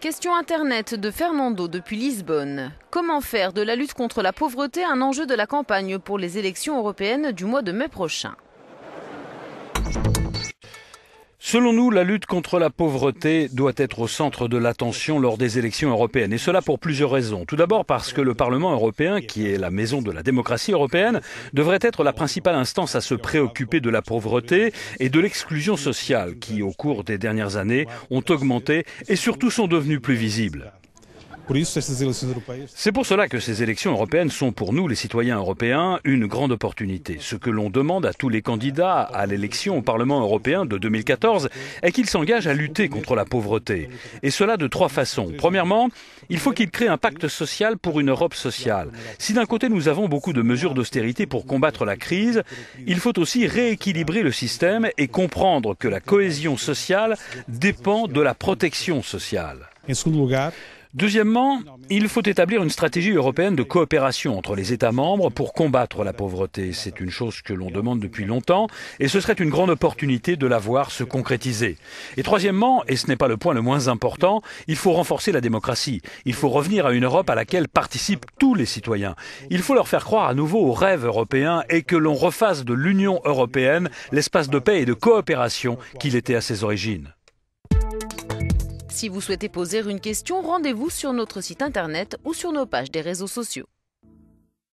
Question Internet de Fernando depuis Lisbonne. Comment faire de la lutte contre la pauvreté un enjeu de la campagne pour les élections européennes du mois de mai prochain Selon nous, la lutte contre la pauvreté doit être au centre de l'attention lors des élections européennes, et cela pour plusieurs raisons. Tout d'abord parce que le Parlement européen, qui est la maison de la démocratie européenne, devrait être la principale instance à se préoccuper de la pauvreté et de l'exclusion sociale, qui au cours des dernières années ont augmenté et surtout sont devenues plus visibles. C'est pour cela que ces élections européennes sont pour nous, les citoyens européens, une grande opportunité. Ce que l'on demande à tous les candidats à l'élection au Parlement européen de 2014 est qu'ils s'engagent à lutter contre la pauvreté. Et cela de trois façons. Premièrement, il faut qu'ils créent un pacte social pour une Europe sociale. Si d'un côté nous avons beaucoup de mesures d'austérité pour combattre la crise, il faut aussi rééquilibrer le système et comprendre que la cohésion sociale dépend de la protection sociale. En Deuxièmement, il faut établir une stratégie européenne de coopération entre les États membres pour combattre la pauvreté. C'est une chose que l'on demande depuis longtemps et ce serait une grande opportunité de la voir se concrétiser. Et troisièmement, et ce n'est pas le point le moins important, il faut renforcer la démocratie. Il faut revenir à une Europe à laquelle participent tous les citoyens. Il faut leur faire croire à nouveau au rêve européen et que l'on refasse de l'Union européenne l'espace de paix et de coopération qu'il était à ses origines. Si vous souhaitez poser une question, rendez-vous sur notre site internet ou sur nos pages des réseaux sociaux.